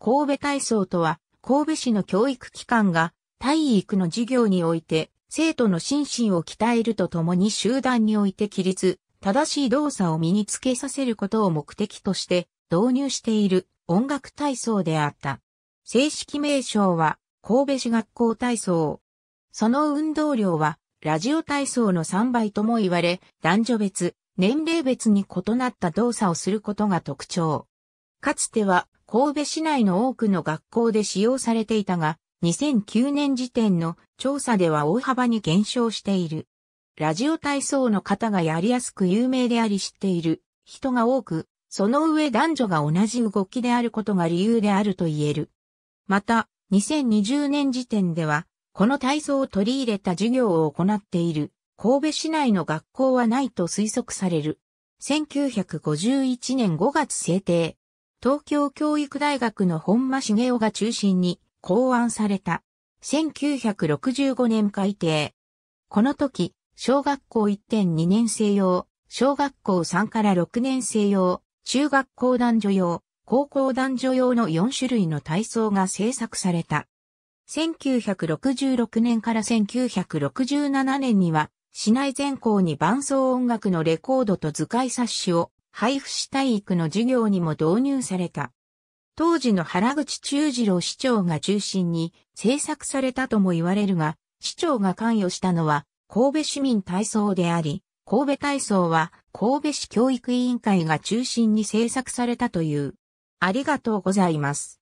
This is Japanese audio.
神戸体操とは、神戸市の教育機関が体育の授業において、生徒の心身を鍛えるとともに集団において規律、正しい動作を身につけさせることを目的として導入している音楽体操であった。正式名称は神戸市学校体操。その運動量はラジオ体操の3倍とも言われ、男女別、年齢別に異なった動作をすることが特徴。かつては神戸市内の多くの学校で使用されていたが、2009年時点の調査では大幅に減少している。ラジオ体操の方がやりやすく有名であり知っている人が多く、その上男女が同じ動きであることが理由であると言える。また、2020年時点では、この体操を取り入れた授業を行っている神戸市内の学校はないと推測される。1951年5月制定、東京教育大学の本間茂雄が中心に考案された。1965年改定。この時、小学校1.2年生用、小学校3から6年生用、中学校男女用、高校男女用の4種類の体操が制作された。1966年から1967年には、市内全校に伴奏音楽のレコードと図解冊子を配布し体育の授業にも導入された。当時の原口忠次郎市長が中心に制作されたとも言われるが、市長が関与したのは神戸市民体操であり、神戸体操は神戸市教育委員会が中心に制作されたという。ありがとうございます。